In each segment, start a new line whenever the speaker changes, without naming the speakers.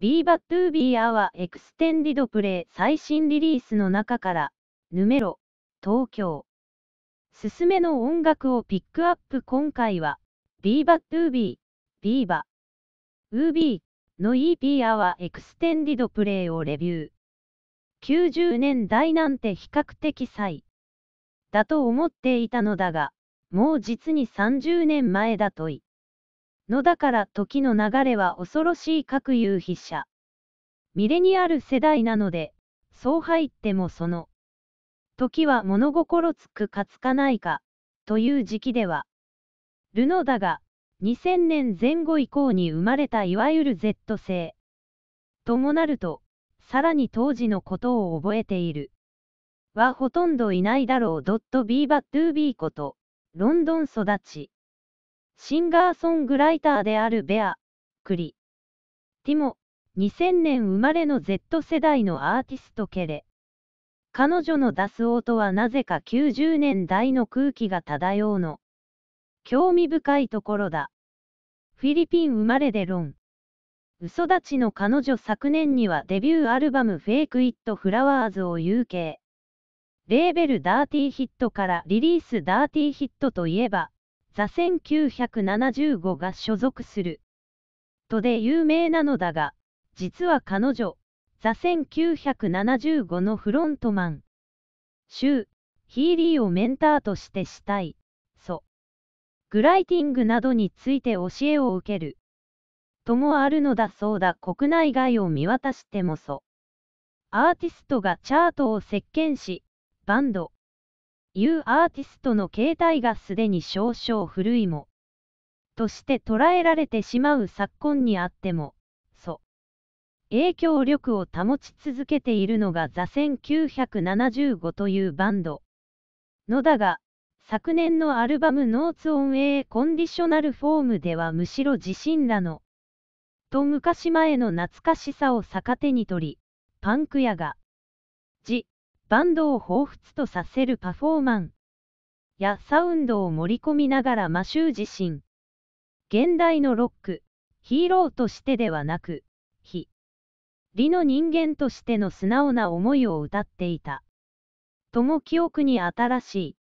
ビーバットゥービーアワーエクステンディドプレイ最新リリースの中から、ヌメロ、東京。すすめの音楽をピックアップ今回は、ビーバットゥービー、ビーバ、ウービーの EP アワーエクステンディドプレイをレビュー。90年代なんて比較的最だと思っていたのだが、もう実に30年前だとい。のだから時の流れは恐ろしい各有筆者。ミレニアル世代なので、そう入ってもその、時は物心つくかつかないか、という時期では、ルノだが、2000年前後以降に生まれたいわゆる Z 世。ともなると、さらに当時のことを覚えている。はほとんどいないだろう。ビーバ・トゥービーこと、ロンドン育ち。シンガーソングライターであるベア、クリ、ティモ、2000年生まれの Z 世代のアーティストケレ。彼女の出す音はなぜか90年代の空気が漂うの。興味深いところだ。フィリピン生まれでロン。嘘立ちの彼女昨年にはデビューアルバムフェイクイットフラワーズを UK。レーベルダーティーヒットからリリースダーティーヒットといえば、ザ1975が所属する。とで有名なのだが、実は彼女、ザ1975のフロントマン、シュー、ヒーリーをメンターとしてしたい、そ。グライティングなどについて教えを受ける。ともあるのだそうだ国内外を見渡してもそ。アーティストがチャートを席巻し、バンド、いうアーティストの形態がすでに少々古いも、として捉えられてしまう昨今にあっても、そ影響力を保ち続けているのがザ1975というバンド。のだが、昨年のアルバムノーツオンエーコンディショナルフォームではむしろ自身らの、と昔前の懐かしさを逆手に取り、パンクやが、じ、バンドを彷彿とさせるパフォーマンやサウンドを盛り込みながらマシュー自身、現代のロック、ヒーローとしてではなく、非、理の人間としての素直な思いを歌っていた。とも記憶に新しい。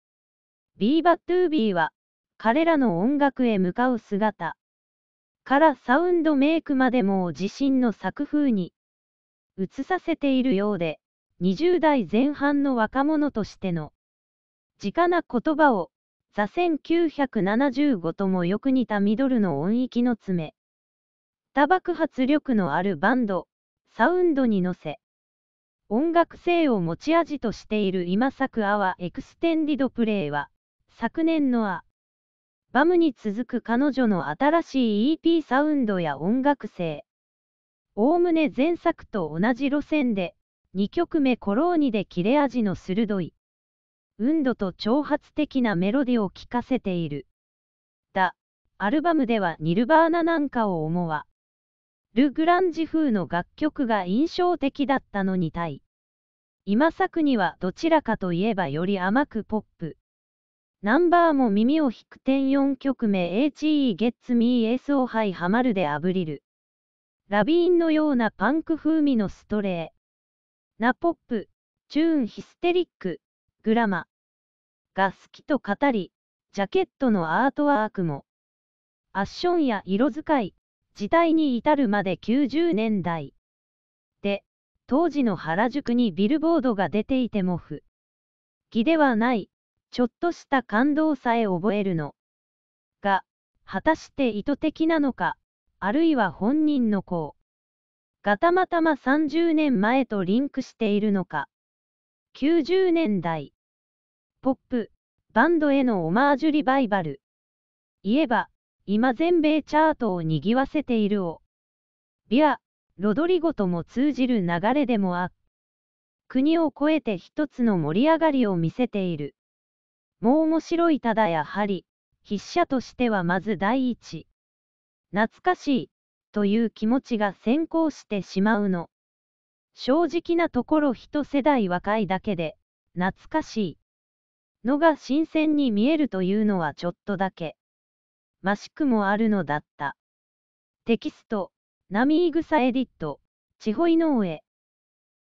ビーバットゥービーは、彼らの音楽へ向かう姿、からサウンドメイクまでも自身の作風に、映させているようで、20代前半の若者としての、直な言葉を、ザ1975ともよく似たミドルの音域の爪、多爆発力のあるバンド、サウンドに乗せ、音楽性を持ち味としている今作アワエクステンディドプレイは、昨年のア、バムに続く彼女の新しい EP サウンドや音楽性、おおむね前作と同じ路線で、2曲目コローニで切れ味の鋭い、運動と挑発的なメロディを聴かせている。だ、アルバムではニルバーナなんかを思わ。ル・グランジ風の楽曲が印象的だったのに対、今作にはどちらかといえばより甘くポップ。ナンバーも耳を引く点4曲目 HE Gets Me SO High ハマるで炙りる。ラビーンのようなパンク風味のストレー。ナポップ、チューンヒステリック、グラマが好きと語り、ジャケットのアートワークも、アッションや色使い、時代に至るまで90年代で、当時の原宿にビルボードが出ていても不気ではない、ちょっとした感動さえ覚えるのが、果たして意図的なのか、あるいは本人の子がたまたま30年前とリンクしているのか。90年代。ポップ、バンドへのオマージュリバイバル。いえば、今全米チャートを賑わせているを。ビア、ロドリゴとも通じる流れでもあ国を越えて一つの盛り上がりを見せている。もう面白いただやはり、筆者としてはまず第一。懐かしい、という気持ちが先行してしまうの。正直なところ一世代若いだけで、懐かしいのが新鮮に見えるというのはちょっとだけ、ましくもあるのだった。テキスト、ナミーグサエディット、千穂井上。